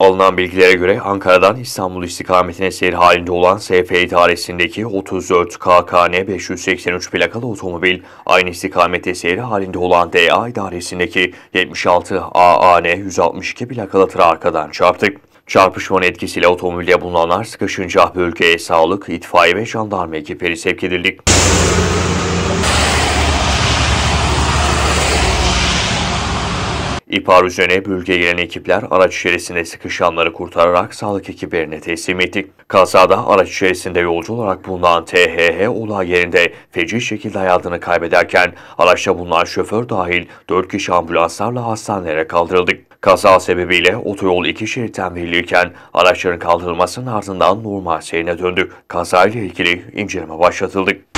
Alınan bilgilere göre Ankara'dan İstanbul istikametine seyir halinde olan SF idaresindeki 34 KKN 583 plakalı otomobil, aynı istikamette seyir halinde olan DA idaresindeki 76 AAN 162 plakalı tır arkadan çarptı. Çarpışmanın etkisiyle otomobilde bulunanlar sıkışınca bölgeye sağlık, itfaiye ve jandarma ekipleri sevk edildi. İhbar üzerine bölgeye gelen ekipler araç içerisinde sıkışanları kurtararak sağlık ekiplerine teslim ettik. Kazada araç içerisinde yolcu olarak bulunan THH olay yerinde feci şekilde hayatını kaybederken araçta bulunan şoför dahil 4 kişi ambulanslarla hastanelere kaldırıldık. Kaza sebebiyle otoyol iki şeritten verilirken araçların kaldırılmasının ardından normal seyrine döndü. Kazayla ilgili inceleme başlatıldı.